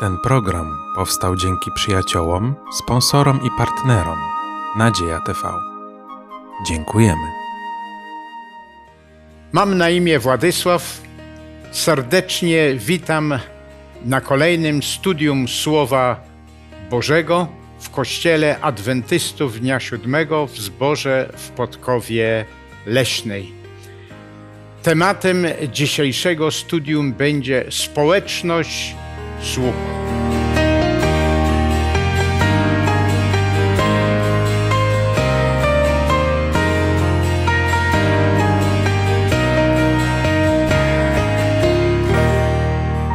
Ten program powstał dzięki przyjaciołom, sponsorom i partnerom Nadzieja TV. Dziękujemy. Mam na imię Władysław. Serdecznie witam na kolejnym studium Słowa Bożego w Kościele Adwentystów Dnia Siódmego w Zborze w Podkowie Leśnej. Tematem dzisiejszego studium będzie społeczność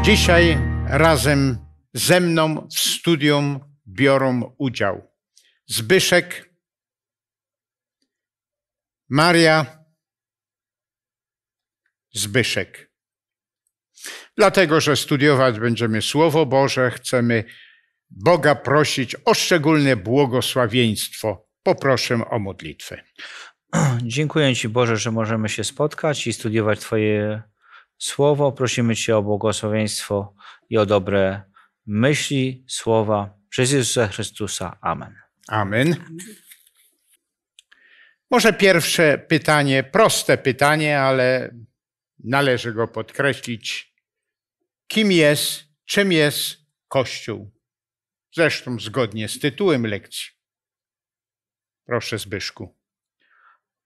Dzisiaj razem ze mną w studium biorą udział Zbyszek, Maria, Zbyszek dlatego że studiować będziemy Słowo Boże, chcemy Boga prosić o szczególne błogosławieństwo. Poproszę o modlitwę. Dziękuję Ci Boże, że możemy się spotkać i studiować Twoje słowo. Prosimy Cię o błogosławieństwo i o dobre myśli, słowa. Przez Jezusa Chrystusa. Amen. Amen. Może pierwsze pytanie, proste pytanie, ale należy go podkreślić kim jest, czym jest Kościół. Zresztą zgodnie z tytułem lekcji. Proszę, Zbyszku.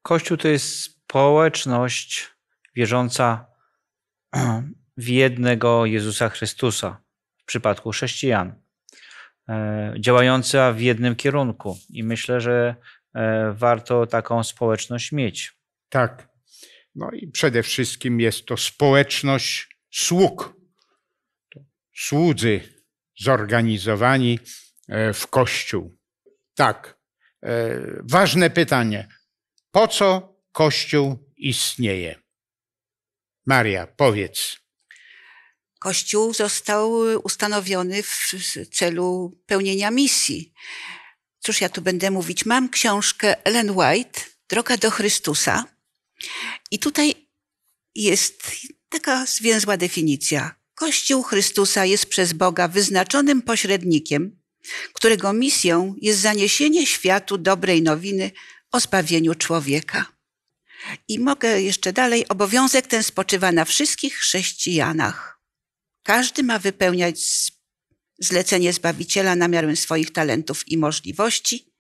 Kościół to jest społeczność wierząca w jednego Jezusa Chrystusa w przypadku chrześcijan, e, działająca w jednym kierunku. I myślę, że e, warto taką społeczność mieć. Tak. No i przede wszystkim jest to społeczność sług słudzy zorganizowani e, w Kościół. Tak, e, ważne pytanie. Po co Kościół istnieje? Maria, powiedz. Kościół został ustanowiony w celu pełnienia misji. Cóż ja tu będę mówić? Mam książkę Ellen White, Droga do Chrystusa. I tutaj jest taka zwięzła definicja. Kościół Chrystusa jest przez Boga wyznaczonym pośrednikiem, którego misją jest zaniesienie światu dobrej nowiny o zbawieniu człowieka. I mogę jeszcze dalej, obowiązek ten spoczywa na wszystkich chrześcijanach. Każdy ma wypełniać zlecenie Zbawiciela na miarę swoich talentów i możliwości.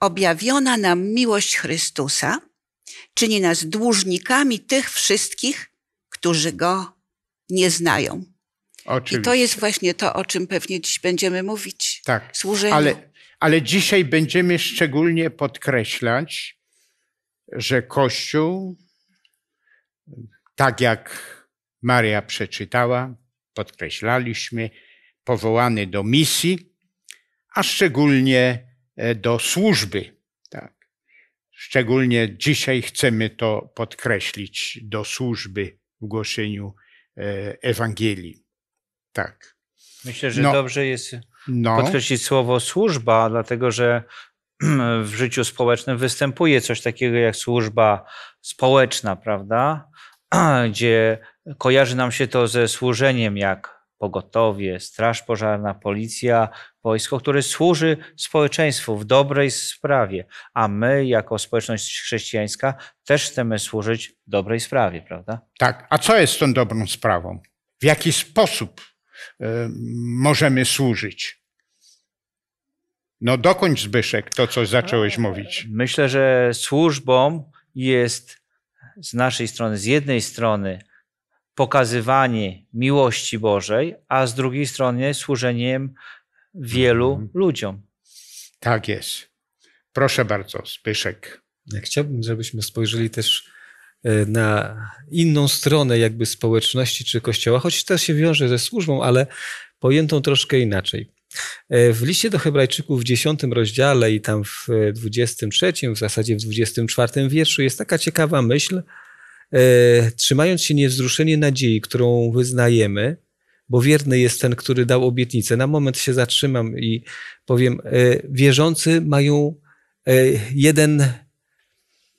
Objawiona nam miłość Chrystusa czyni nas dłużnikami tych wszystkich, którzy Go nie znają. Oczywiście. I to jest właśnie to, o czym pewnie dziś będziemy mówić. Tak. Służeniu. Ale, ale dzisiaj będziemy szczególnie podkreślać, że Kościół, tak jak Maria przeczytała, podkreślaliśmy, powołany do misji, a szczególnie e, do służby. Tak. Szczególnie dzisiaj chcemy to podkreślić do służby w głoszeniu E, Ewangelii. Tak. Myślę, że no, dobrze jest no. podkreślić słowo służba, dlatego że w życiu społecznym występuje coś takiego jak służba społeczna, prawda? Gdzie kojarzy nam się to ze służeniem jak pogotowie, straż pożarna, policja, wojsko, które służy społeczeństwu w dobrej sprawie, a my jako społeczność chrześcijańska też chcemy służyć dobrej sprawie, prawda? Tak. A co jest tą dobrą sprawą? W jaki sposób y, możemy służyć? No dokończ Zbyszek to, co zacząłeś no, mówić. Myślę, że służbą jest z naszej strony, z jednej strony pokazywanie miłości Bożej, a z drugiej strony służeniem wielu mhm. ludziom. Tak jest. Proszę bardzo, Spyszek. Chciałbym, żebyśmy spojrzeli też e, na inną stronę jakby społeczności czy kościoła, choć to się wiąże ze służbą, ale pojętą troszkę inaczej. E, w liście do Hebrajczyków w 10 rozdziale i tam w 23, e, w zasadzie w 24 wierszu jest taka ciekawa myśl, E, trzymając się niewzruszenie nadziei, którą wyznajemy, bo wierny jest ten, który dał obietnicę. Na moment się zatrzymam i powiem, e, wierzący mają e, jeden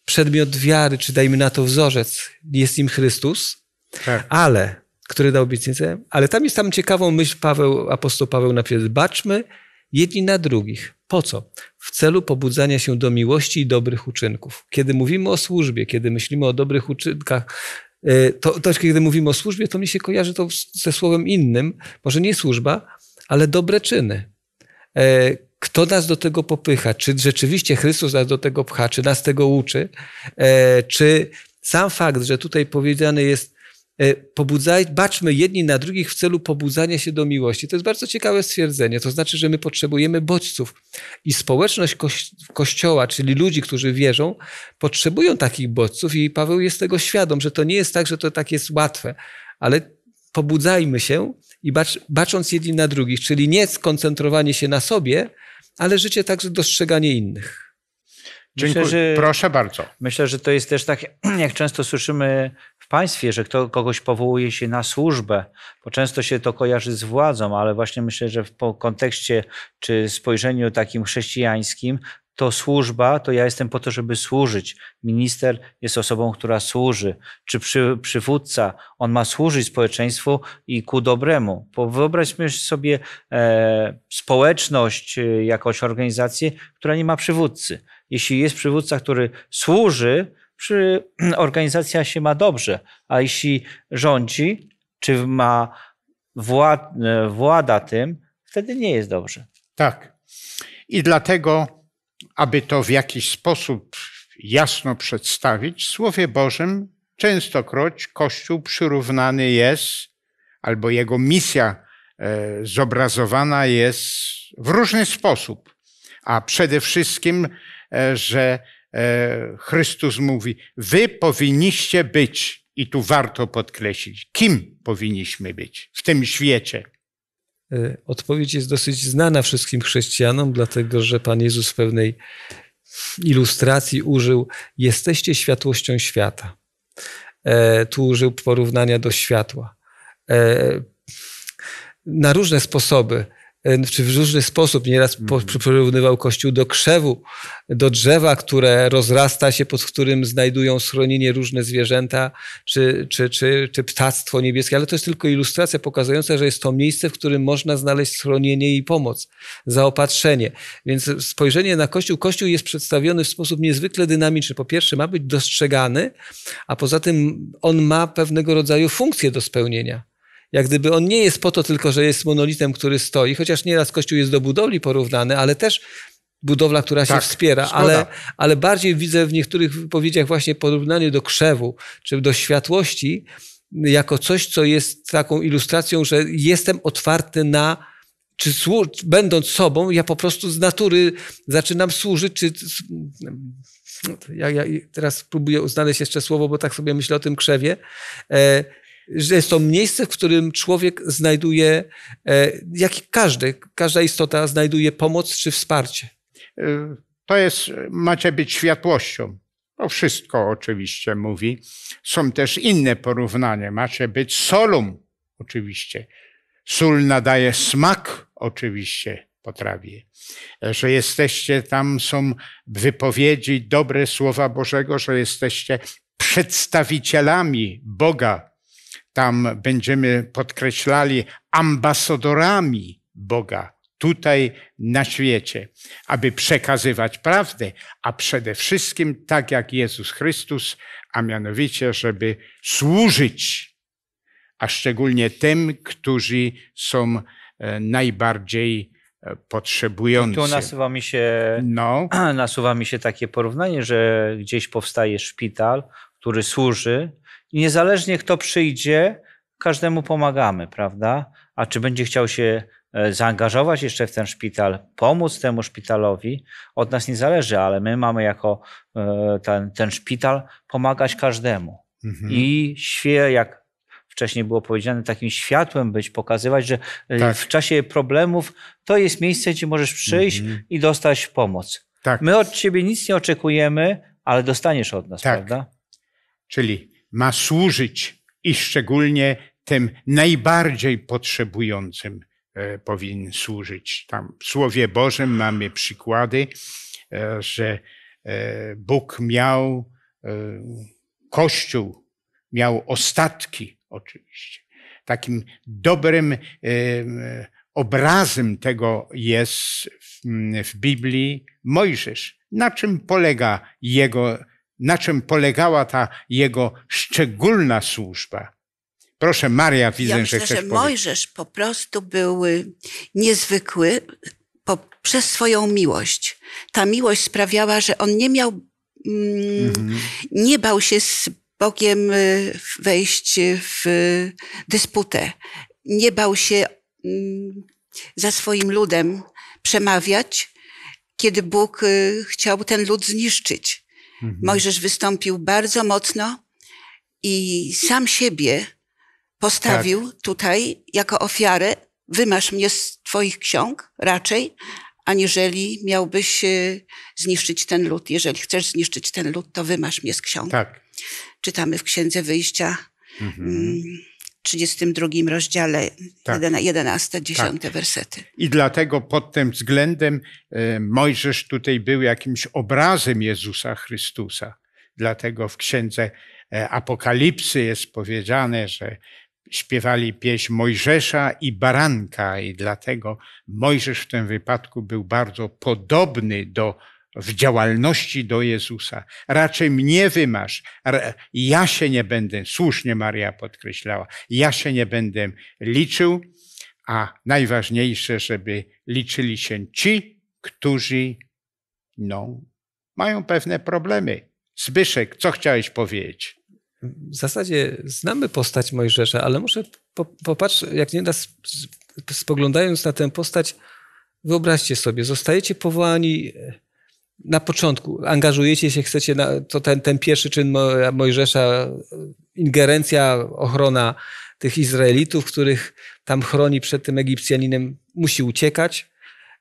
przedmiot wiary, czy dajmy na to wzorzec, jest im Chrystus, tak. ale, który dał obietnicę, ale tam jest tam ciekawą myśl Paweł, apostoł Paweł napisał, baczmy jedni na drugich. Po co? w celu pobudzania się do miłości i dobrych uczynków. Kiedy mówimy o służbie, kiedy myślimy o dobrych uczynkach, e, to, to znaczy, kiedy mówimy o służbie, to mi się kojarzy to ze słowem innym, może nie służba, ale dobre czyny. E, kto nas do tego popycha? Czy rzeczywiście Chrystus nas do tego pcha? Czy nas tego uczy? E, czy sam fakt, że tutaj powiedziany jest E, pobudzaj, baczmy jedni na drugich w celu pobudzania się do miłości. To jest bardzo ciekawe stwierdzenie. To znaczy, że my potrzebujemy bodźców i społeczność Kościoła, czyli ludzi, którzy wierzą, potrzebują takich bodźców i Paweł jest tego świadom, że to nie jest tak, że to tak jest łatwe, ale pobudzajmy się i bacz, bacząc jedni na drugich, czyli nie skoncentrowanie się na sobie, ale życie także dostrzeganie innych. Dziękuję. Myślę, że, Proszę bardzo. Myślę, że to jest też tak, jak często słyszymy w państwie, że kto, kogoś powołuje się na służbę, bo często się to kojarzy z władzą, ale właśnie myślę, że w kontekście czy spojrzeniu takim chrześcijańskim, to służba, to ja jestem po to, żeby służyć. Minister jest osobą, która służy. Czy przy, przywódca, on ma służyć społeczeństwu i ku dobremu. Bo wyobraźmy sobie e, społeczność, e, jakąś organizację, która nie ma przywódcy. Jeśli jest przywódca, który służy, czy organizacja się ma dobrze, a jeśli rządzi, czy ma wład, e, włada tym, wtedy nie jest dobrze. Tak. I dlatego, aby to w jakiś sposób jasno przedstawić, w Słowie Bożym częstokroć Kościół przyrównany jest, albo jego misja e, zobrazowana jest w różny sposób, a przede wszystkim E, że e, Chrystus mówi: Wy powinniście być, i tu warto podkreślić, kim powinniśmy być w tym świecie. E, odpowiedź jest dosyć znana wszystkim chrześcijanom, dlatego że Pan Jezus w pewnej ilustracji użył: Jesteście światłością świata. Tu użył porównania do światła. Na różne sposoby E, czy w różny sposób nieraz porównywał mhm. kościół do krzewu, do drzewa, które rozrasta się, pod którym znajdują schronienie różne zwierzęta czy, czy, czy, czy ptactwo niebieskie, ale to jest tylko ilustracja pokazująca, że jest to miejsce, w którym można znaleźć schronienie i pomoc, zaopatrzenie. Więc spojrzenie na kościół, kościół jest przedstawiony w sposób niezwykle dynamiczny. Po pierwsze, ma być dostrzegany, a poza tym on ma pewnego rodzaju funkcję do spełnienia jak gdyby on nie jest po to tylko, że jest monolitem, który stoi, chociaż nieraz Kościół jest do budowli porównany, ale też budowla, która tak, się wspiera, ale, ale bardziej widzę w niektórych wypowiedziach właśnie porównanie do krzewu czy do światłości jako coś, co jest taką ilustracją, że jestem otwarty na czy słu- będąc sobą, ja po prostu z natury zaczynam służyć, czy ja, ja teraz próbuję znaleźć jeszcze słowo, bo tak sobie myślę o tym krzewie. E- że jest to miejsce, w którym człowiek znajduje, e, jak i każdy, każda istota znajduje pomoc czy wsparcie. E, to jest, macie być światłością. To wszystko oczywiście mówi. Są też inne porównania. Macie być solą, oczywiście. Sól nadaje smak, oczywiście, potrawie. E, że jesteście, tam są wypowiedzi, dobre słowa Bożego, że jesteście przedstawicielami Boga tam będziemy podkreślali ambasadorami Boga tutaj na świecie, aby przekazywać prawdę, a przede wszystkim tak jak Jezus Chrystus, a mianowicie, żeby służyć, a szczególnie tym, którzy są e, najbardziej e, potrzebujący. I tu nasuwa mi, się, no. nasuwa mi się takie porównanie, że gdzieś powstaje szpital, który służy niezależnie kto przyjdzie, każdemu pomagamy, prawda? A czy będzie chciał się e, zaangażować jeszcze w ten szpital, pomóc temu szpitalowi, od nas nie zależy, ale my mamy jako e, ten, ten szpital pomagać każdemu. Mhm. I świe, jak wcześniej było powiedziane, takim światłem być, pokazywać, że e, tak. w czasie problemów to jest miejsce, gdzie możesz przyjść mhm. i dostać pomoc. Tak. My od ciebie nic nie oczekujemy, ale dostaniesz od nas, tak. prawda? Czyli ma służyć i szczególnie tym najbardziej potrzebującym e, powinien służyć. Tam w Słowie Bożym mamy przykłady, e, że e, Bóg miał Kościół, miał ostatki oczywiście. Takim dobrym obrazem tego jest w Biblii Mojżesz. Na czym polega jego na czym polegała ta jego szczególna służba. Proszę, Maria, widzę, ja że myślę, chcesz że Mojżesz po prostu był y, niezwykły przez swoją miłość. Ta miłość sprawiała, że on nie miał, mm, mhm. nie bał się z Bogiem y, wejść w y, dysputę. Nie bał się mm, za swoim ludem przemawiać, kiedy Bóg chciał ten lud zniszczyć. Mhm. Mojżesz wystąpił bardzo mocno i sam siebie postawił tak. tutaj jako ofiarę. Wymasz mnie z twoich ksiąg raczej, aniżeli miałbyś e, zniszczyć ten lud. Jeżeli chcesz zniszczyć ten lud, to wymasz mnie z ksiąg. Tak. Czytamy w Księdze Wyjścia. Mhm. Mm. 32 rozdziale, tak. 11, 10 tak. wersety. I dlatego pod tym względem e, Mojżesz tutaj był jakimś obrazem Jezusa Chrystusa. Dlatego w księdze e, Apokalipsy jest powiedziane, że śpiewali pieśń Mojżesza i Baranka, i dlatego Mojżesz w tym wypadku był bardzo podobny do w działalności do Jezusa. Raczej mnie wymasz. Ja się nie będę, słusznie Maria podkreślała, ja się nie będę liczył, a najważniejsze, żeby liczyli się ci, którzy no, mają pewne problemy. Zbyszek, co chciałeś powiedzieć? W zasadzie znamy postać Mojżesza, ale muszę popatrz, jak nieraz spoglądając na tę postać, wyobraźcie sobie, zostajecie powołani na początku angażujecie się, chcecie, na, to ten, ten pierwszy czyn Mojżesza, ingerencja, ochrona tych Izraelitów, których tam chroni przed tym Egipcjaninem, musi uciekać.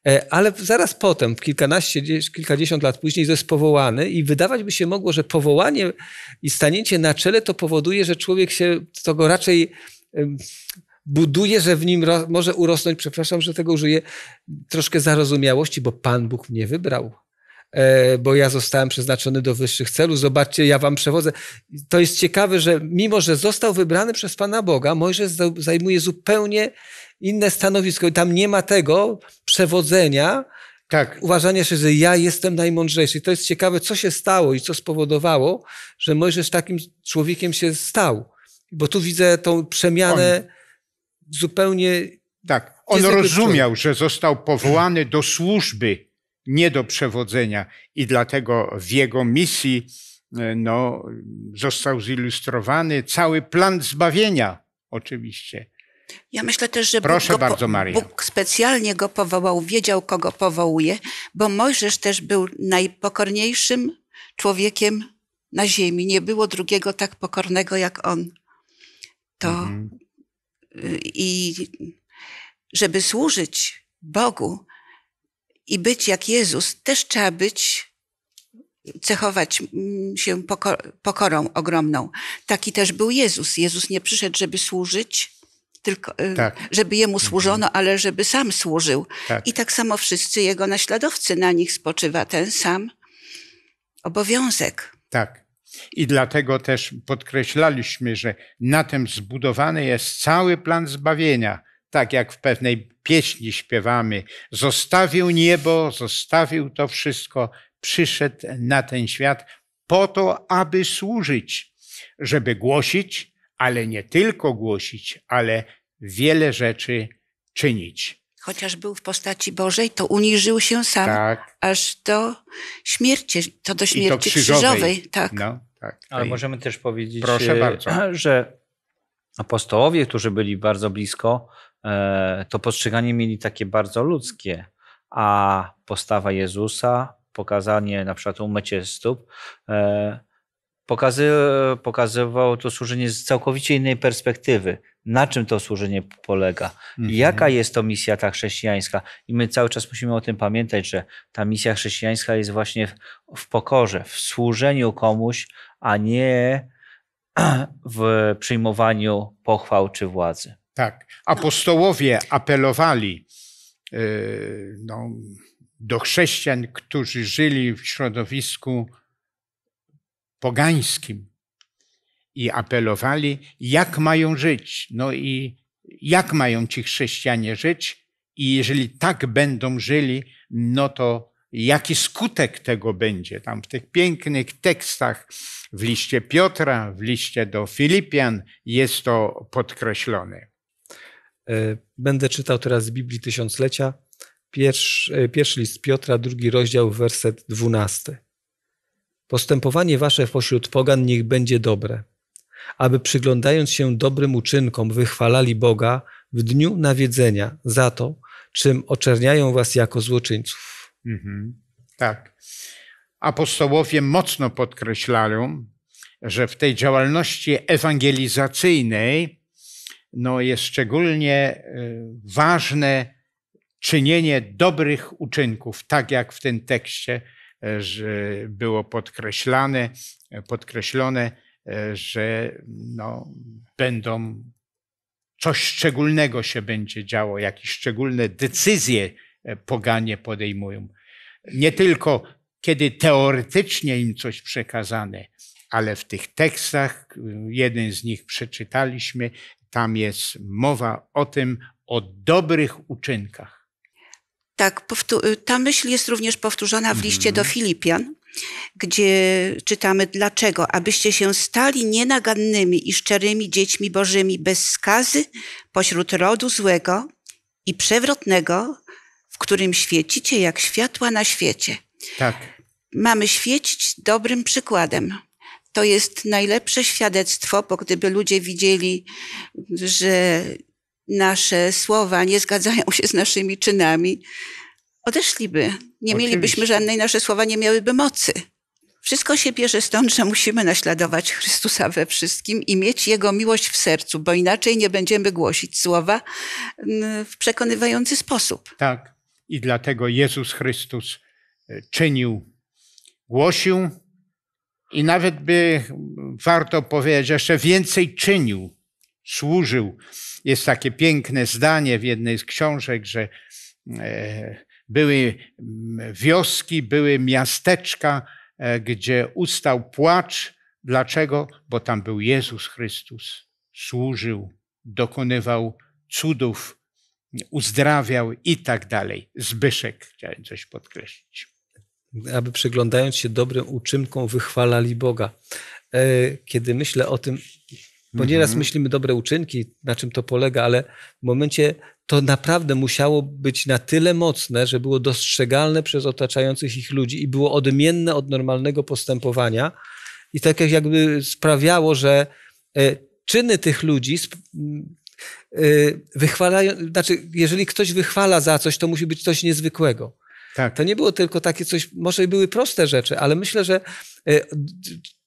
E, ale zaraz potem, kilkanaście, kilkadziesiąt lat później, jest powołany i wydawać by się mogło, że powołanie i staniecie na czele to powoduje, że człowiek się tego raczej buduje, że w nim może urosnąć, przepraszam, że tego użyję, troszkę zarozumiałości, bo Pan Bóg mnie wybrał. E, bo ja zostałem przeznaczony do wyższych celów, zobaczcie, ja wam przewodzę. To jest ciekawe, że mimo, że został wybrany przez Pana Boga, Mojżesz zajmuje zupełnie inne stanowisko i tam nie ma tego przewodzenia, tak. uważania się, że ja jestem najmądrzejszy. I to jest ciekawe, co się stało i co spowodowało, że Mojżesz takim człowiekiem się stał. Bo tu widzę tą przemianę On. zupełnie... Tak, on rozumiał, że został powołany do służby nie do przewodzenia i dlatego w jego misji e, no, został zilustrowany cały plan zbawienia, oczywiście. Ja myślę też, że Proszę Bóg, go, bardzo, Maria. Bóg specjalnie go powołał, wiedział, kogo powołuje, bo Mojżesz też był najpokorniejszym człowiekiem na ziemi. Nie było drugiego tak pokornego jak on. To mhm. Y, i żeby służyć Bogu, i być jak Jezus, też trzeba być, cechować mm, się pokorą ogromną. Taki też był Jezus. Jezus nie przyszedł, żeby służyć, tylko y, tak. żeby jemu mhm. służono, ale żeby sam służył. Tak. I tak samo wszyscy jego naśladowcy, na nich spoczywa ten sam obowiązek. Tak. I dlatego też podkreślaliśmy, że na tym zbudowany jest cały plan zbawienia tak jak w pewnej pieśni śpiewamy, zostawił niebo, zostawił to wszystko, przyszedł na ten świat po to, aby służyć, żeby głosić, ale nie tylko głosić, ale wiele rzeczy czynić. Chociaż był w postaci Bożej, to uniżył się sam, tak. aż do śmierci, to do śmierci I to krzyżowej. krzyżowej tak. No, tak. Ale możemy też powiedzieć, Proszę e, bardzo. że apostołowie, którzy byli bardzo blisko, e, to postrzeganie mieli takie bardzo ludzkie, a postawa Jezusa, pokazanie na przykład umycie stóp, e, pokazy, pokazywało to służenie z całkowicie innej perspektywy. Na czym to służenie polega? Mhm. Jaka jest to misja ta chrześcijańska? I my cały czas musimy o tym pamiętać, że ta misja chrześcijańska jest właśnie w, w pokorze, w służeniu komuś, a nie w przyjmowaniu pochwał czy władzy. Tak. Apostołowie apelowali y, no, do chrześcijan, którzy żyli w środowisku pogańskim i apelowali, jak mają żyć. No i jak mają ci chrześcijanie żyć? I jeżeli tak będą żyli, no to jaki skutek tego będzie. Tam w tych pięknych tekstach w liście Piotra, w liście do Filipian jest to podkreślone. E, będę czytał teraz z Biblii Tysiąclecia, pierwszy, e, pierwszy list Piotra, drugi rozdział, werset dwunasty. Postępowanie wasze pośród pogan niech będzie dobre, aby przyglądając się dobrym uczynkom wychwalali Boga w dniu nawiedzenia za to, czym oczerniają was jako złoczyńców. Mhm. Tak. Apostołowie mocno podkreślają, że w tej działalności ewangelizacyjnej no, jest szczególnie e, ważne czynienie dobrych uczynków, tak jak w tym tekście e, było podkreślane, e, podkreślone, że no, będą coś szczególnego się będzie działo, jakieś szczególne decyzje E, poganie podejmują. Nie tylko kiedy teoretycznie im coś przekazane, ale w tych tekstach, y, jeden z nich przeczytaliśmy, tam jest mowa o tym, o dobrych uczynkach. Tak, y, ta myśl jest również powtórzona w liście do mhm. Filipian, gdzie czytamy dlaczego, abyście się stali nienagannymi i szczerymi dziećmi bożymi bez skazy pośród rodu złego i przewrotnego, którym świecicie jak światła na świecie. Tak. Mamy świecić dobrym przykładem. To jest najlepsze świadectwo, bo gdyby ludzie widzieli, że nasze słowa nie zgadzają się z naszymi czynami, odeszliby. Nie Oczywiście. mielibyśmy żadnej, nasze słowa nie miałyby mocy. Wszystko się bierze stąd, że musimy naśladować Chrystusa we wszystkim i mieć Jego miłość w sercu, bo inaczej nie będziemy głosić słowa mm, w przekonywający sposób. Tak i dlatego Jezus Chrystus e, czynił, głosił i nawet by warto powiedzieć, jeszcze więcej czynił, służył. Jest takie piękne zdanie w jednej z książek, że e, były wioski, były miasteczka, e, gdzie ustał płacz. Dlaczego? Bo tam był Jezus Chrystus. Służył, dokonywał cudów, uzdrawiał i tak dalej. Zbyszek, chciałem coś podkreślić. Aby przyglądając się dobrym uczynkom, wychwalali Boga. E, kiedy myślę o tym, bo nieraz mhm. myślimy dobre uczynki, na czym to polega, ale w momencie to naprawdę musiało być na tyle mocne, że było dostrzegalne przez otaczających ich ludzi i było odmienne od normalnego postępowania. I tak jakby sprawiało, że e, czyny tych ludzi Y, wychwalają, znaczy, jeżeli ktoś wychwala za coś, to musi być coś niezwykłego. Tak. To nie było tylko takie coś, może były proste rzeczy, ale myślę, że y,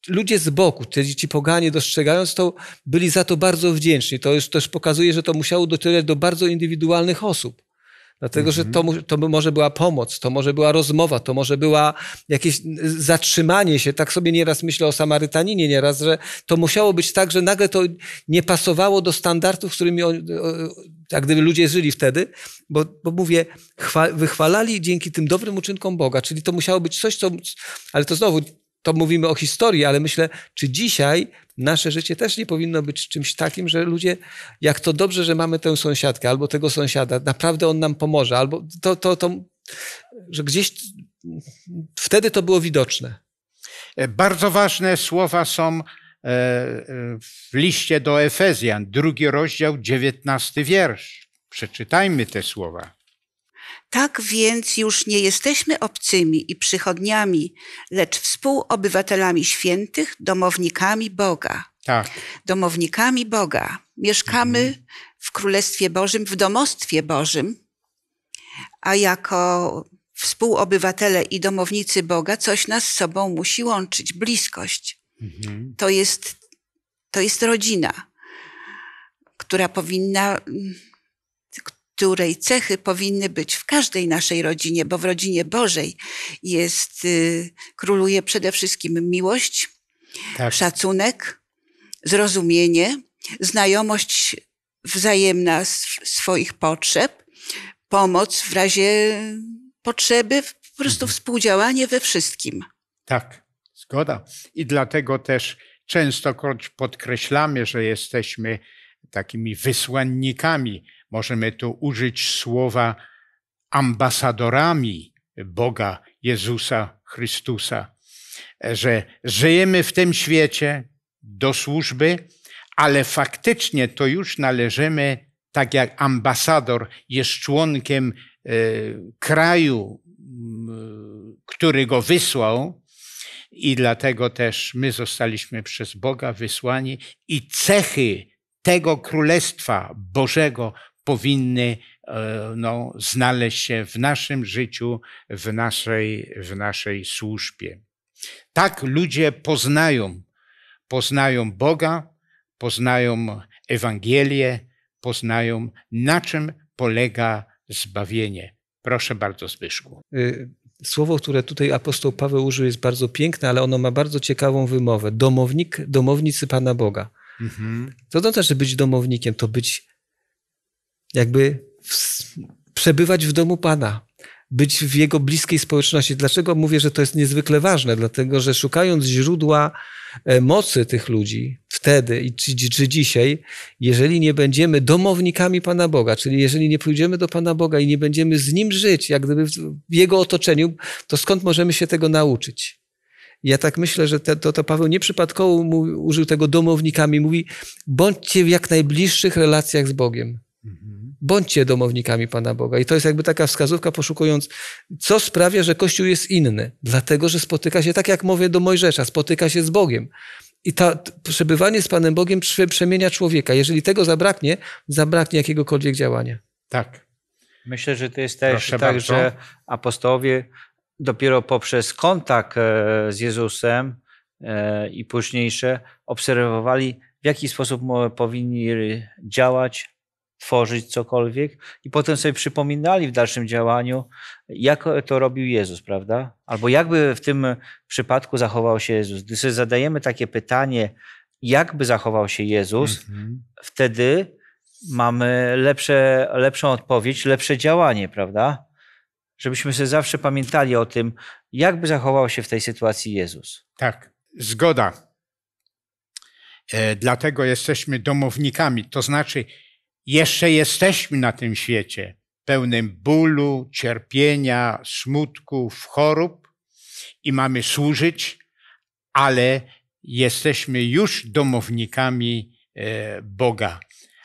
ludzie z boku, ci, ci poganie dostrzegając to, byli za to bardzo wdzięczni. To już też pokazuje, że to musiało docierać do bardzo indywidualnych osób. Dlatego, że to, mhm. to może była pomoc, to może była rozmowa, to może była jakieś zatrzymanie się. Tak sobie nieraz myślę o Samarytaninie nieraz, że to musiało być tak, że nagle to nie pasowało do standardów, z którymi jak gdyby ludzie żyli wtedy, bo, bo mówię, chwa, wychwalali dzięki tym dobrym uczynkom Boga, czyli to musiało być coś, co... Ale to znowu to mówimy o historii, ale myślę, czy dzisiaj nasze życie też nie powinno być czymś takim, że ludzie, jak to dobrze, że mamy tę sąsiadkę albo tego sąsiada, naprawdę on nam pomoże, albo to, to, to że gdzieś wtedy to było widoczne. E, bardzo ważne słowa są e, e, w liście do Efezjan, drugi rozdział, dziewiętnasty wiersz. Przeczytajmy te słowa. Tak więc już nie jesteśmy obcymi i przychodniami, lecz współobywatelami świętych, domownikami Boga. Tak. Domownikami Boga. Mieszkamy mhm. w Królestwie Bożym, w domostwie Bożym, a jako współobywatele i domownicy Boga coś nas z sobą musi łączyć bliskość. Mhm. To, jest, to jest rodzina, która powinna której cechy powinny być w każdej naszej rodzinie, bo w rodzinie Bożej jest, y, króluje przede wszystkim miłość, tak. szacunek, zrozumienie, znajomość wzajemna swoich potrzeb, pomoc w razie potrzeby, po prostu mhm. współdziałanie we wszystkim. Tak, zgoda. I dlatego też częstokroć podkreślamy, że jesteśmy takimi wysłannikami możemy tu użyć słowa ambasadorami Boga Jezusa Chrystusa, że żyjemy w tym świecie do służby, ale faktycznie to już należymy, tak jak ambasador jest członkiem e, kraju, który go wysłał, i dlatego też my zostaliśmy przez Boga wysłani i cechy tego Królestwa Bożego powinny e, no, znaleźć się w naszym życiu, w naszej, w naszej służbie. Tak ludzie poznają, poznają Boga, poznają Ewangelię, poznają na czym polega zbawienie. Proszę bardzo, Zbyszku. Y, słowo, które tutaj apostoł Paweł użył, jest bardzo piękne, ale ono ma bardzo ciekawą wymowę. Domownik, domownicy Pana Boga. Mhm. To znaczy, być domownikiem to być jakby w, przebywać w domu Pana, być w Jego bliskiej społeczności. Dlaczego mówię, że to jest niezwykle ważne? Dlatego, że szukając źródła e, mocy tych ludzi wtedy czy, czy dzisiaj, jeżeli nie będziemy domownikami Pana Boga, czyli jeżeli nie pójdziemy do Pana Boga i nie będziemy z Nim żyć, jak gdyby w Jego otoczeniu, to skąd możemy się tego nauczyć? Ja tak myślę, że te, to, to Paweł nieprzypadkowo mówi, użył tego domownikami. Mówi, bądźcie w jak najbliższych relacjach z Bogiem bądźcie domownikami Pana Boga. I to jest jakby taka wskazówka poszukując, co sprawia, że Kościół jest inny. Dlatego, że spotyka się, tak jak mówię do Mojżesza, spotyka się z Bogiem. I to przebywanie z Panem Bogiem przemienia człowieka. Jeżeli tego zabraknie, zabraknie jakiegokolwiek działania. Tak. Myślę, że to jest też Proszę tak, bardzo. że apostołowie dopiero poprzez kontakt e, z Jezusem e, i późniejsze obserwowali, w jaki sposób powinni działać, tworzyć cokolwiek i potem sobie przypominali w dalszym działaniu, jak to robił Jezus, prawda? Albo jakby w tym przypadku zachował się Jezus. Gdy sobie zadajemy takie pytanie, jakby zachował się Jezus, mhm. wtedy mamy lepsze, lepszą odpowiedź, lepsze działanie, prawda? Żebyśmy sobie zawsze pamiętali o tym, jakby zachował się w tej sytuacji Jezus. Tak, zgoda. E, dlatego jesteśmy domownikami, to znaczy jeszcze jesteśmy na tym świecie pełnym bólu, cierpienia, smutków, chorób i mamy służyć, ale jesteśmy już domownikami e, Boga.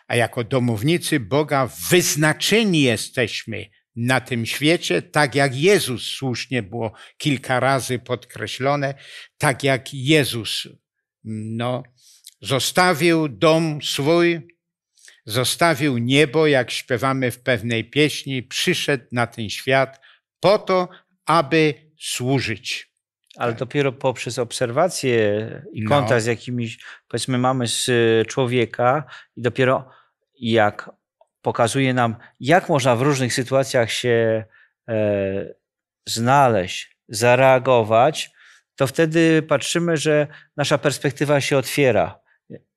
A jako domownicy Boga wyznaczeni jesteśmy na tym świecie, tak jak Jezus słusznie było kilka razy podkreślone, tak jak Jezus no, zostawił dom swój, Zostawił niebo, jak śpiewamy w pewnej pieśni, przyszedł na ten świat po to, aby służyć. Ale tak. dopiero poprzez obserwacje i no. kontakt no. z jakimiś, powiedzmy, mamy z człowieka, i dopiero jak pokazuje nam, jak można w różnych sytuacjach się e, znaleźć, zareagować, to wtedy patrzymy, że nasza perspektywa się otwiera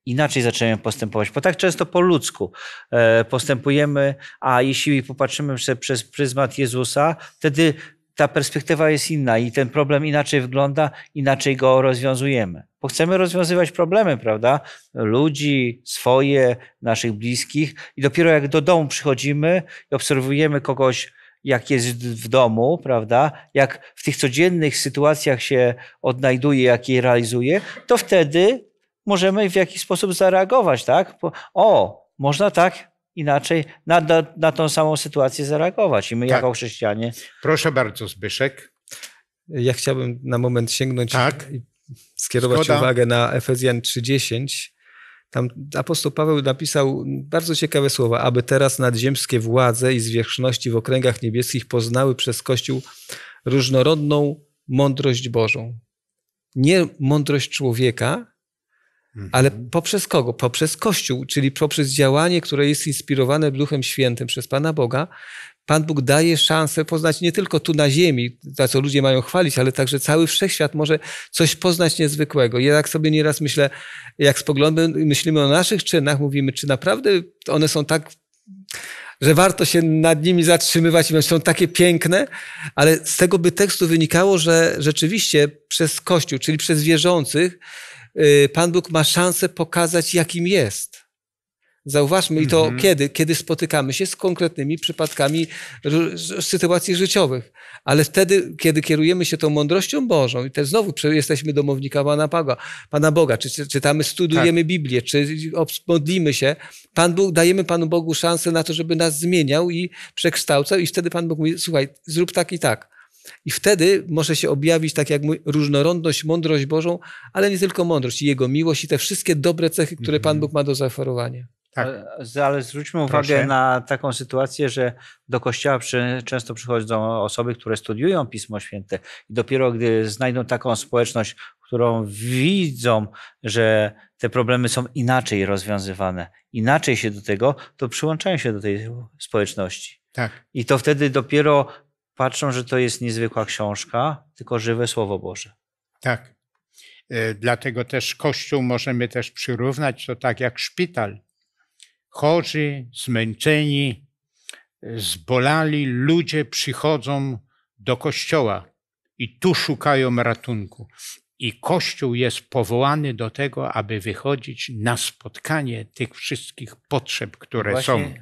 inaczej zaczynają postępować, bo tak często po ludzku e, postępujemy, a jeśli popatrzymy przez pryzmat Jezusa, wtedy ta perspektywa jest inna i ten problem inaczej wygląda, inaczej go rozwiązujemy. Bo chcemy rozwiązywać problemy, prawda? Ludzi, swoje, naszych bliskich, i dopiero jak do domu przychodzimy i obserwujemy kogoś, jak jest w domu, prawda? Jak w tych codziennych sytuacjach się odnajduje, jak je realizuje, to wtedy możemy w jakiś sposób zareagować, tak? O, można tak inaczej na, na, na tą samą sytuację zareagować. I my tak. jako chrześcijanie. Proszę bardzo, Zbyszek. Ja chciałbym na moment sięgnąć tak. i skierować uwagę na Efezjan 3:10. Tam apostoł Paweł napisał bardzo ciekawe słowa, aby teraz nadziemskie władze i zwierzchności w okręgach niebieskich poznały przez Kościół różnorodną mądrość Bożą. Nie mądrość człowieka, ale mhm. poprzez kogo? Poprzez Kościół, czyli poprzez działanie, które jest inspirowane Duchem Świętym przez Pana Boga. Pan Bóg daje szansę poznać nie tylko tu na ziemi, za co ludzie mają chwalić, ale także cały wszechświat może coś poznać niezwykłego. Ja tak sobie nieraz myślę, jak spoglądamy, myślimy o naszych czynach, mówimy, czy naprawdę one są tak że warto się nad nimi zatrzymywać, bo są takie piękne, ale z tego by tekstu wynikało, że rzeczywiście przez Kościół, czyli przez wierzących, Y, Pan Bóg ma szansę pokazać, jakim jest. Zauważmy i to mhm. kiedy? Kiedy spotykamy się z konkretnymi przypadkami sytuacji życiowych. Ale wtedy, kiedy kierujemy się tą mądrością Bożą, i też znowu jesteśmy domownika Pana Boga, Pana Boga czy czytamy, studiujemy tak. Biblię, czy modlimy się, Pan Bóg, dajemy Panu Bogu szansę na to, żeby nas zmieniał i przekształcał i wtedy Pan Bóg mówi, słuchaj, zrób tak i tak. I wtedy może się objawić, tak jak mój, różnorodność, mądrość Bożą, ale nie tylko mądrość, i Jego miłość i te wszystkie dobre cechy, które Pan mhm. Bóg ma do zaoferowania. Tak. Ale zwróćmy uwagę Proszę. na taką sytuację, że do kościoła przy, często przychodzą osoby, które studiują Pismo Święte i dopiero gdy znajdą taką społeczność, którą widzą, że te problemy są inaczej rozwiązywane, inaczej się do tego, to przyłączają się do tej społeczności. Tak. I to wtedy dopiero patrzą, że to jest niezwykła książka, tylko żywe Słowo Boże. Tak. Y, dlatego też Kościół możemy też przyrównać to tak jak szpital. Chorzy, zmęczeni, zbolali ludzie przychodzą do Kościoła i tu szukają ratunku. I Kościół jest powołany do tego, aby wychodzić na spotkanie tych wszystkich potrzeb, które Właśnie. są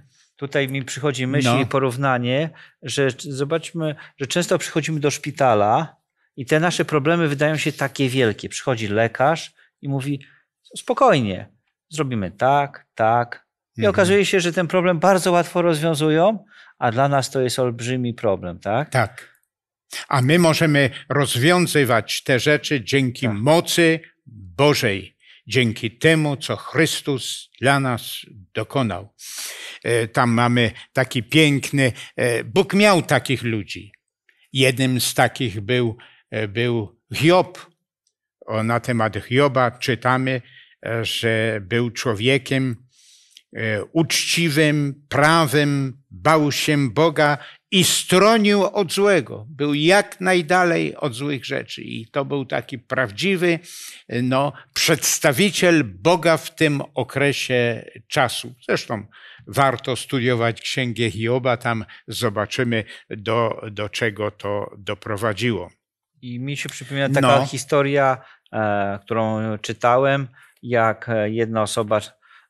Tutaj mi przychodzi myśl no. i porównanie, że zobaczmy, że często przychodzimy do szpitala i te nasze problemy wydają się takie wielkie. Przychodzi lekarz i mówi: spokojnie, zrobimy tak, tak. I mhm. okazuje się, że ten problem bardzo łatwo rozwiązują, a dla nas to jest olbrzymi problem, tak? Tak. A my możemy rozwiązywać te rzeczy dzięki tak. mocy Bożej dzięki temu, co Chrystus dla nas dokonał. E, tam mamy taki piękny, e, Bóg miał takich ludzi. Jednym z takich był, e, był Hiob. O, na temat Hioba czytamy, że był człowiekiem uczciwym, prawym, bał się Boga i stronił od złego. Był jak najdalej od złych rzeczy. I to był taki prawdziwy no, przedstawiciel Boga w tym okresie czasu. Zresztą warto studiować Księgę Hioba, tam zobaczymy, do, do czego to doprowadziło. I mi się przypomina taka no. historia, e, którą czytałem, jak jedna osoba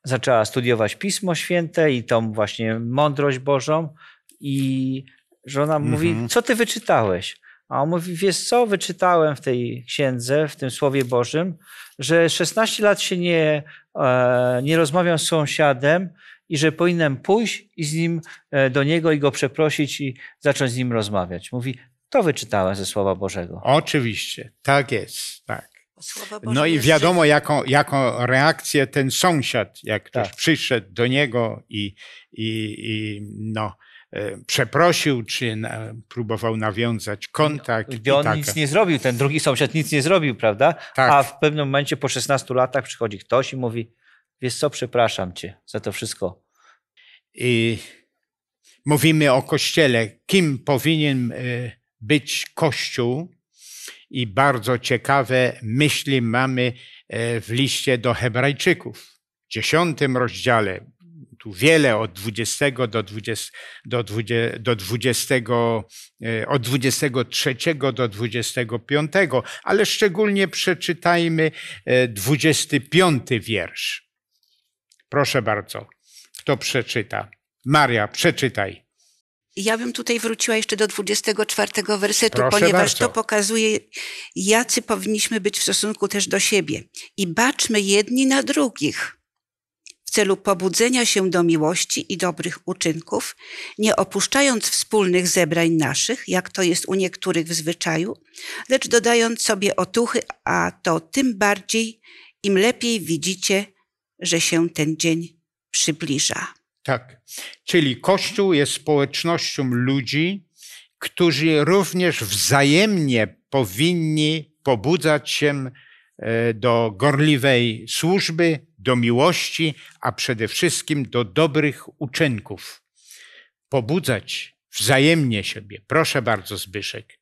zaczęła studiować Pismo Święte i tą właśnie mądrość Bożą. I żona mhm. mówi, co ty wyczytałeś? A on mówi, wiesz co, wyczytałem w tej księdze, w tym Słowie Bożym, że 16 lat się nie, e, nie rozmawiam z sąsiadem i że powinienem pójść i z nim e, do niego i go przeprosić i zacząć z nim rozmawiać. Mówi, to wyczytałem ze Słowa Bożego. Oczywiście, tak jest, tak. No i wiadomo, jaką, jaką reakcję ten sąsiad, jak ktoś tak. przyszedł do niego i, i, i no, e, przeprosił, czy na, próbował nawiązać kontakt. on tak. nic nie zrobił, ten drugi sąsiad nic nie zrobił, prawda? Tak. A w pewnym momencie po 16 latach przychodzi ktoś i mówi, wiesz co, przepraszam cię za to wszystko. I mówimy o Kościele. Kim powinien e, być Kościół? i bardzo ciekawe myśli mamy e, w liście do Hebrajczyków, w dziesiątym rozdziale. Tu wiele od 20 do, 20, do, 20, do 20, e, od 23 do 25, ale szczególnie przeczytajmy 25 e, wiersz. Proszę bardzo, kto przeczyta? Maria, przeczytaj. Ja bym tutaj wróciła jeszcze do 24 wersetu, Proszę ponieważ bardzo. to pokazuje, jacy powinniśmy być w stosunku też do siebie. I baczmy jedni na drugich w celu pobudzenia się do miłości i dobrych uczynków, nie opuszczając wspólnych zebrań naszych, jak to jest u niektórych w zwyczaju, lecz dodając sobie otuchy, a to tym bardziej, im lepiej widzicie, że się ten dzień przybliża. Tak. Czyli Kościół jest społecznością ludzi, którzy również wzajemnie powinni pobudzać się e, do gorliwej służby, do miłości, a przede wszystkim do dobrych uczynków. Pobudzać wzajemnie siebie. Proszę bardzo, Zbyszek.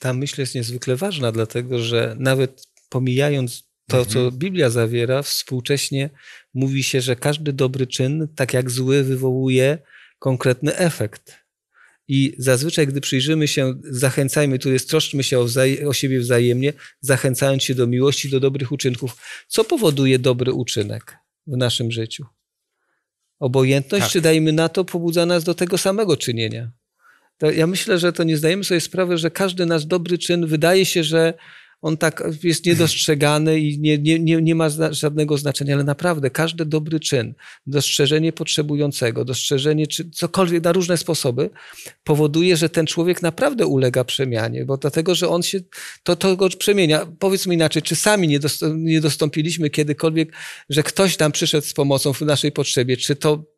Ta myśl jest niezwykle ważna, dlatego że nawet pomijając to, co mhm. Biblia zawiera, współcześnie mówi się, że każdy dobry czyn, tak jak zły, wywołuje konkretny efekt. I zazwyczaj, gdy przyjrzymy się, zachęcajmy, tu jest, troszczmy się o, o, siebie wzajemnie, zachęcając się do miłości, do dobrych uczynków. Co powoduje dobry uczynek w naszym życiu? Obojętność, tak. czy dajmy na to, pobudza nas do tego samego czynienia? To ja myślę, że to nie zdajemy sobie sprawy, że każdy nasz dobry czyn wydaje się, że on tak jest niedostrzegany i nie, nie, nie, nie ma zna żadnego znaczenia, ale naprawdę każdy dobry czyn, dostrzeżenie potrzebującego, dostrzeżenie czy cokolwiek na różne sposoby powoduje, że ten człowiek naprawdę ulega przemianie, bo dlatego, że on się to, to go przemienia. Powiedzmy inaczej, czy sami nie, dost, nie dostąpiliśmy kiedykolwiek, że ktoś nam przyszedł z pomocą w naszej potrzebie, czy to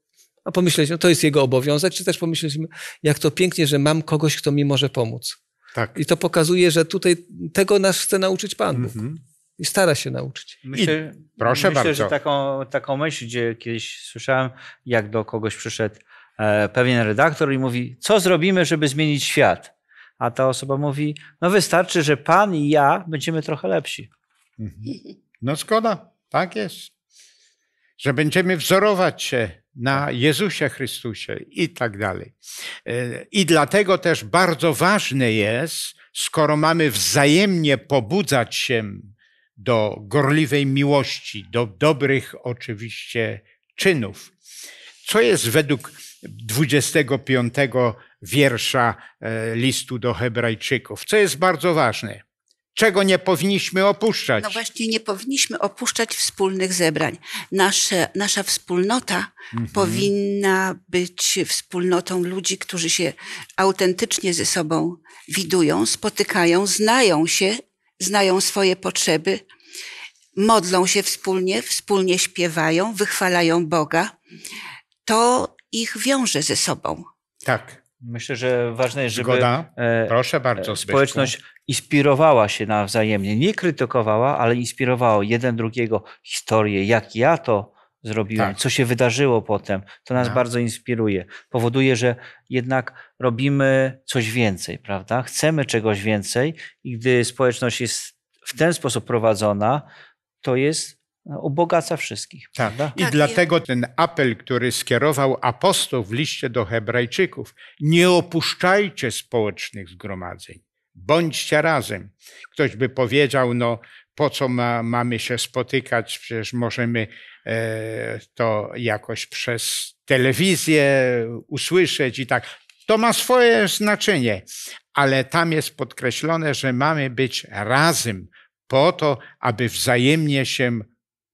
a pomyśleliśmy, no to jest jego obowiązek, czy też pomyśleliśmy, jak to pięknie, że mam kogoś, kto mi może pomóc. Tak. I to pokazuje, że tutaj tego nas chce nauczyć Pan Bóg. Mm -hmm. I stara się nauczyć. Myślę, I, proszę myślę, bardzo. że taką, taką myśl, gdzie kiedyś słyszałem, jak do kogoś przyszedł e, pewien redaktor i mówi, co zrobimy, żeby zmienić świat? A ta osoba mówi, no wystarczy, że Pan i ja będziemy trochę lepsi. Mhm. No skoda, tak jest. Że będziemy wzorować się na tak. Jezusie Chrystusie i tak dalej. E, I dlatego też bardzo ważne jest, skoro mamy wzajemnie pobudzać się do gorliwej miłości, do dobrych oczywiście czynów, co jest według 25 wiersza e, listu do Hebrajczyków, co jest bardzo ważne czego nie powinniśmy opuszczać. No właśnie, nie powinniśmy opuszczać wspólnych zebrań. Nasze, nasza wspólnota mhm. powinna być wspólnotą ludzi, którzy się autentycznie ze sobą widują, spotykają, znają się, znają swoje potrzeby, modlą się wspólnie, wspólnie śpiewają, wychwalają Boga. To ich wiąże ze sobą. Tak. Myślę, że ważne jest, żeby Zgoda. E, Proszę bardzo, e, społeczność inspirowała się nawzajemnie. Nie krytykowała, ale inspirowała jeden drugiego historię, jak ja to zrobiłem, tak. co się wydarzyło potem. To nas tak. bardzo inspiruje. Powoduje, że jednak robimy coś więcej, prawda? Chcemy czegoś więcej i gdy społeczność jest w ten sposób prowadzona, to jest ubogaca wszystkich. Tak. I tak, dlatego ten apel, który skierował apostoł w liście do Hebrajczyków, nie opuszczajcie społecznych zgromadzeń, bądźcie razem. Ktoś by powiedział, no po co ma, mamy się spotykać, przecież możemy e, to jakoś przez telewizję usłyszeć i tak. To ma swoje znaczenie, ale tam jest podkreślone, że mamy być razem po to, aby wzajemnie się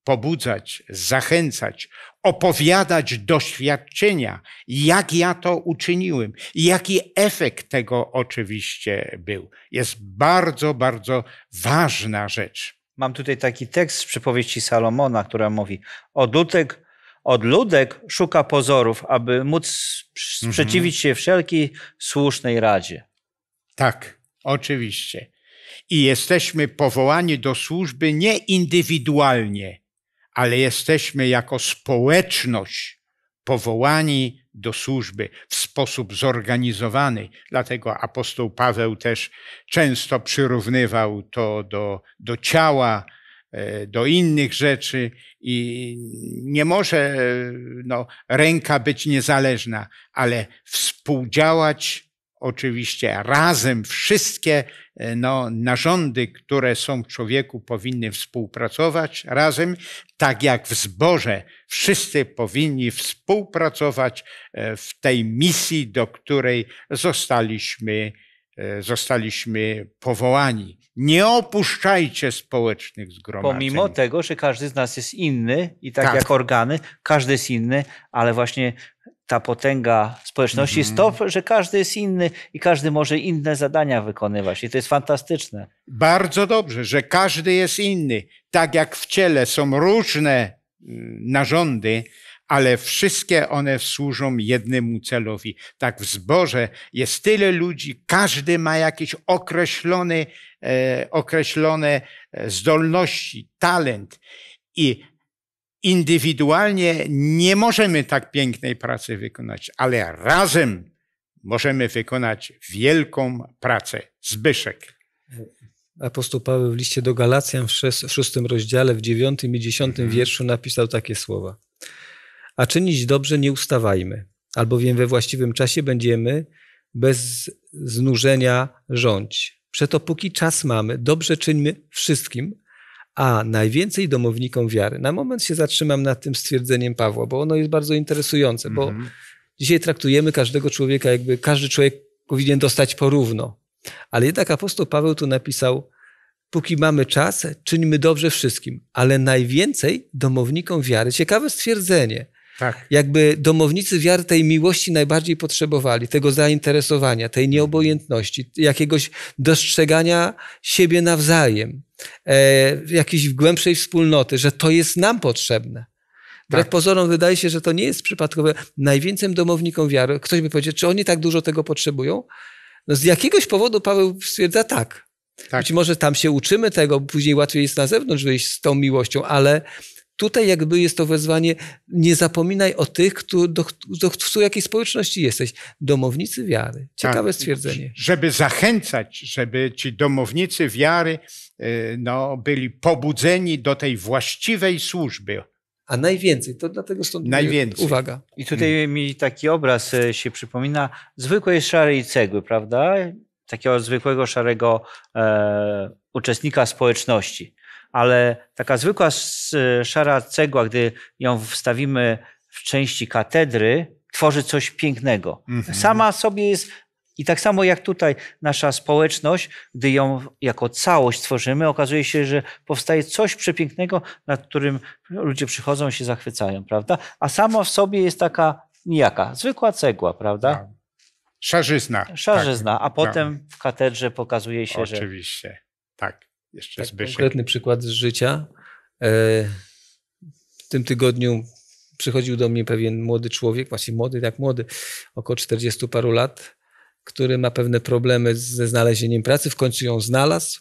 pobudzać, zachęcać, opowiadać doświadczenia, jak ja to uczyniłem, jaki efekt tego oczywiście był. Jest bardzo, bardzo ważna rzecz. Mam tutaj taki tekst z przypowieści Salomona, która mówi: Odlutek, odludek szuka pozorów, aby móc mhm. sprzeciwić się wszelkiej słusznej radzie. Tak, oczywiście. I jesteśmy powołani do służby nie indywidualnie, ale jesteśmy jako społeczność powołani do służby w sposób zorganizowany. Dlatego apostoł Paweł też często przyrównywał to do, do ciała, e, do innych rzeczy i nie może e, no, ręka być niezależna, ale współdziałać oczywiście razem wszystkie e, no, narządy, które są w człowieku, powinny współpracować razem, tak jak w zborze. Wszyscy powinni współpracować e, w tej misji, do której zostaliśmy, e, zostaliśmy powołani. Nie opuszczajcie społecznych zgromadzeń. Pomimo tego, że każdy z nas jest inny i tak, tak. jak organy, każdy jest inny, ale właśnie ta potęga społeczności mm. jest to, mhm. że każdy jest inny i każdy może inne zadania wykonywać. I to jest fantastyczne. Bardzo dobrze, że każdy jest inny. Tak jak w ciele są różne y, narządy, ale wszystkie one służą jednemu celowi. Tak w zborze jest tyle ludzi, każdy ma jakieś określone, e, określone e, zdolności, talent. I Indywidualnie nie możemy tak pięknej pracy wykonać, ale razem możemy wykonać wielką pracę. Zbyszek. Apostoł Paweł w liście do Galacjan w szóstym rozdziale, w dziewiątym i dziesiątym mhm. wierszu napisał takie słowa. A czynić dobrze nie ustawajmy, albowiem we właściwym czasie będziemy bez znużenia rządź. Przeto póki czas mamy, dobrze czyńmy wszystkim, a najwięcej domownikom wiary. Na moment się zatrzymam nad tym stwierdzeniem Pawła, bo ono jest bardzo interesujące, bo mhm. dzisiaj traktujemy każdego człowieka, jakby każdy człowiek powinien dostać porówno. Ale jednak apostoł Paweł tu napisał, póki mamy czas, czyńmy dobrze wszystkim, ale najwięcej domownikom wiary. Ciekawe stwierdzenie. Tak. Jakby domownicy wiary tej miłości najbardziej potrzebowali, tego zainteresowania, tej nieobojętności, jakiegoś dostrzegania siebie nawzajem, e, jakiejś głębszej wspólnoty, że to jest nam potrzebne. Wbrew tak. pozorom wydaje się, że to nie jest przypadkowe. Najwięcej domownikom wiary, ktoś by powiedział, czy oni tak dużo tego potrzebują? No z jakiegoś powodu Paweł stwierdza tak. tak. Być może tam się uczymy tego, później łatwiej jest na zewnątrz wyjść z tą miłością, ale Tutaj jakby jest to wezwanie, nie zapominaj o tych, kto, do, do, do, jakiej społeczności jesteś. Domownicy wiary. Ciekawe tak, stwierdzenie. Żeby zachęcać, żeby ci domownicy wiary y, no, byli pobudzeni do tej właściwej służby. A najwięcej, to dlatego stąd najwięcej. uwaga. I tutaj hmm. mi taki obraz e, się przypomina zwykłej szarej cegły, prawda? Takiego zwykłego szarego e, uczestnika społeczności ale taka zwykła szara cegła, gdy ją wstawimy w części katedry, tworzy coś pięknego. Mhm. Sama sobie jest. I tak samo jak tutaj nasza społeczność, gdy ją jako całość tworzymy, okazuje się, że powstaje coś przepięknego, nad którym ludzie przychodzą się zachwycają, prawda? A sama w sobie jest taka nijaka, zwykła cegła, prawda? Tak. Szarzyzna. Szarzyzna, tak. a potem no. w katedrze pokazuje się, Oczywiście. że... Oczywiście, tak. Jeszcze tak, konkretny przykład z życia. E, w tym tygodniu przychodził do mnie pewien młody człowiek, właśnie młody, tak młody, około 40 paru lat, który ma pewne problemy ze znalezieniem pracy. W końcu ją znalazł.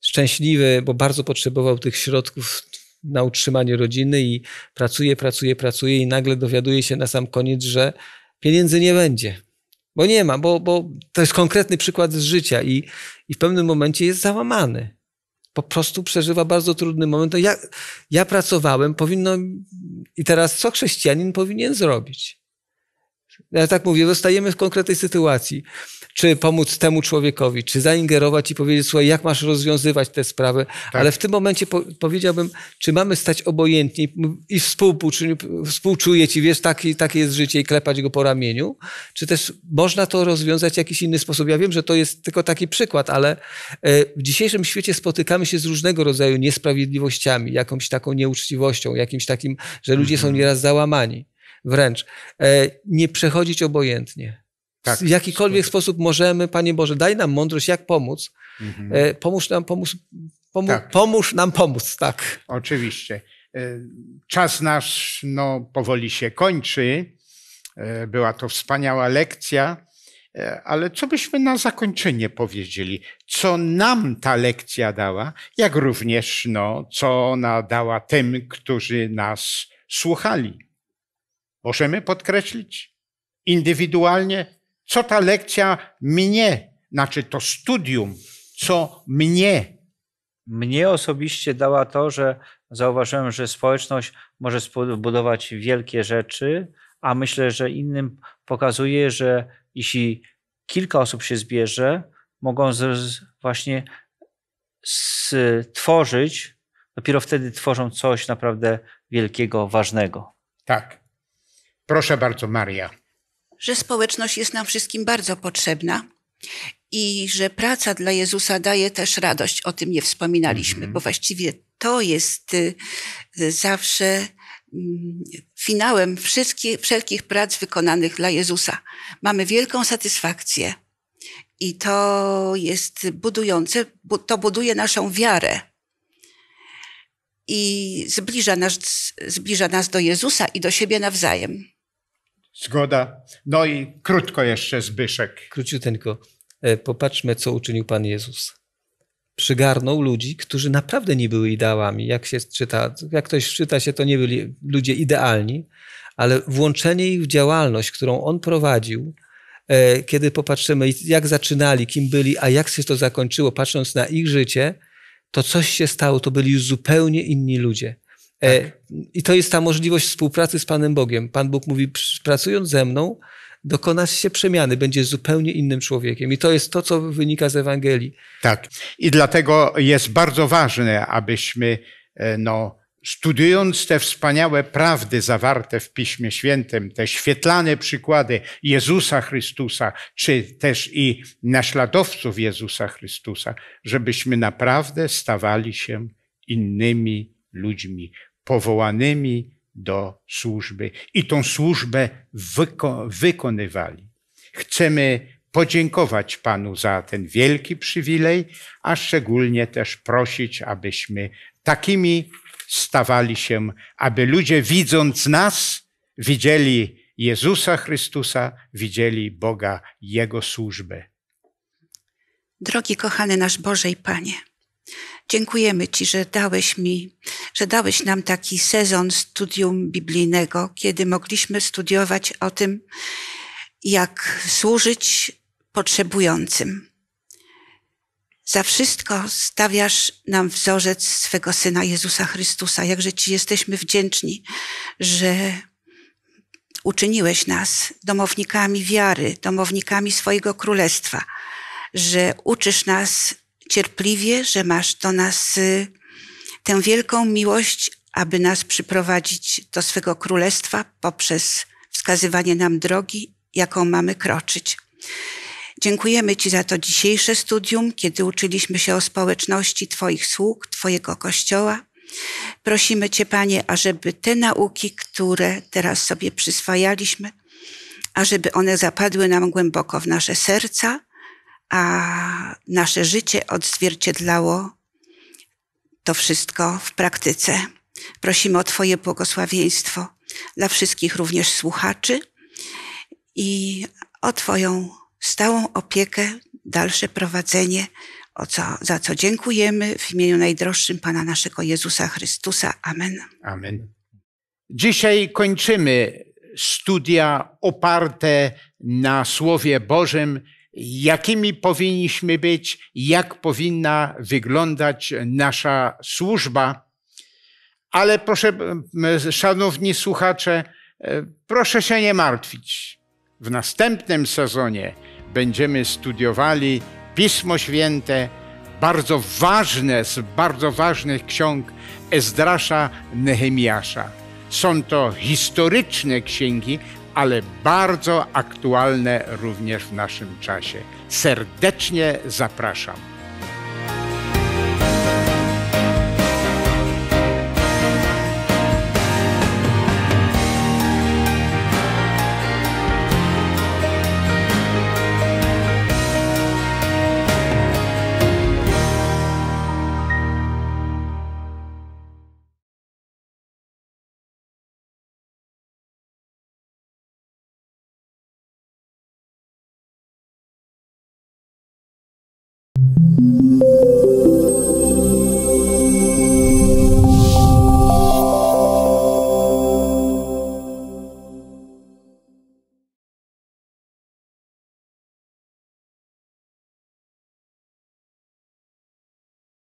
Szczęśliwy, bo bardzo potrzebował tych środków na utrzymanie rodziny i pracuje, pracuje, pracuje i nagle dowiaduje się na sam koniec, że pieniędzy nie będzie. Bo nie ma, bo, bo to jest konkretny przykład z życia i, i w pewnym momencie jest załamany po prostu przeżywa bardzo trudny moment. Ja, ja pracowałem, powinno. I teraz co chrześcijanin powinien zrobić? ja no, tak mówię, zostajemy w konkretnej sytuacji. Czy pomóc temu człowiekowi, czy zaingerować i powiedzieć, słuchaj, jak masz rozwiązywać tę sprawę. Tak. Ale w tym momencie po powiedziałbym, czy mamy stać obojętni i współczuję ci, wiesz, taki, takie jest życie i klepać go po ramieniu, czy też można to rozwiązać w jakiś inny sposób. Ja wiem, że to jest tylko taki przykład, ale e, w dzisiejszym świecie spotykamy się z różnego rodzaju niesprawiedliwościami, jakąś taką nieuczciwością, jakimś takim, że ludzie są mhm. nieraz załamani wręcz. E, nie przechodzić obojętnie. Tak, w jakikolwiek sposób możemy, Panie Boże, daj nam mądrość, jak pomóc. Mhm. E, pomóż nam pomóc, pomóż, tak. pomóż nam pomóc, tak. Oczywiście. E, czas nasz no, powoli się kończy. Była to wspaniała lekcja, ale co byśmy na zakończenie powiedzieli? Co nam ta lekcja dała, jak również no, co ona dała tym, którzy nas słuchali? Możemy podkreślić indywidualnie, co ta lekcja mnie, znaczy to studium, co mnie. Mnie osobiście dała to, że zauważyłem, że społeczność może zbudować wielkie rzeczy, a myślę, że innym pokazuje, że jeśli kilka osób się zbierze, mogą z, z, właśnie stworzyć, dopiero wtedy tworzą coś naprawdę wielkiego, ważnego. Tak. Proszę bardzo, Maria. Że społeczność jest nam wszystkim bardzo potrzebna i że praca dla Jezusa daje też radość. O tym nie wspominaliśmy, mm -hmm. bo właściwie to jest y, y, zawsze mm, finałem wszystkich, wszelkich prac wykonanych dla Jezusa. Mamy wielką satysfakcję i to jest budujące, to buduje naszą wiarę i zbliża nas, zbliża nas do Jezusa i do siebie nawzajem. Zgoda. No i krótko jeszcze Zbyszek. Króciuteńko. E, popatrzmy, co uczynił Pan Jezus. Przygarnął ludzi, którzy naprawdę nie byli ideałami. Jak się czyta, jak ktoś czyta się, to nie byli ludzie idealni, ale włączenie ich w działalność, którą on prowadził, e, kiedy popatrzymy, jak zaczynali, kim byli, a jak się to zakończyło, patrząc na ich życie, to coś się stało, to byli już zupełnie inni ludzie. E, tak. I to jest ta możliwość współpracy z Panem Bogiem. Pan Bóg mówi, pracując ze mną, dokonasz się przemiany, będziesz zupełnie innym człowiekiem. I to jest to, co wynika z Ewangelii. Tak. I dlatego jest bardzo ważne, abyśmy, e, no, studiując te wspaniałe prawdy zawarte w Piśmie Świętym, te świetlane przykłady Jezusa Chrystusa, czy też i naśladowców Jezusa Chrystusa, żebyśmy naprawdę stawali się innymi ludźmi, powołanymi do służby i tą służbę wyko wykonywali. Chcemy podziękować Panu za ten wielki przywilej, a szczególnie też prosić, abyśmy takimi stawali się, aby ludzie widząc nas, widzieli Jezusa Chrystusa, widzieli Boga, Jego służbę. Drogi kochany nasz Boże i Panie, Dziękujemy Ci, że dałeś mi, że dałeś nam taki sezon studium biblijnego, kiedy mogliśmy studiować o tym, jak służyć potrzebującym. Za wszystko stawiasz nam wzorzec swego Syna Jezusa Chrystusa. Jakże Ci jesteśmy wdzięczni, że uczyniłeś nas domownikami wiary, domownikami swojego królestwa, że uczysz nas cierpliwie, że masz do nas y, tę wielką miłość, aby nas przyprowadzić do swego królestwa poprzez wskazywanie nam drogi, jaką mamy kroczyć. Dziękujemy Ci za to dzisiejsze studium, kiedy uczyliśmy się o społeczności Twoich sług, Twojego Kościoła. Prosimy Cię, Panie, ażeby te nauki, które teraz sobie przyswajaliśmy, ażeby one zapadły nam głęboko w nasze serca, a nasze życie odzwierciedlało to wszystko w praktyce. Prosimy o Twoje błogosławieństwo dla wszystkich również słuchaczy i o Twoją stałą opiekę, dalsze prowadzenie, o co, za co dziękujemy w imieniu najdroższym Pana naszego Jezusa Chrystusa. Amen. Amen. Dzisiaj kończymy studia oparte na Słowie Bożym jakimi powinniśmy być, jak powinna wyglądać nasza służba. Ale proszę, szanowni słuchacze, e, proszę się nie martwić. W następnym sezonie będziemy studiowali Pismo Święte, bardzo ważne z bardzo ważnych ksiąg Ezdrasza Nehemiasza. Są to historyczne księgi, ale bardzo aktualne również w naszym czasie. Serdecznie zapraszam.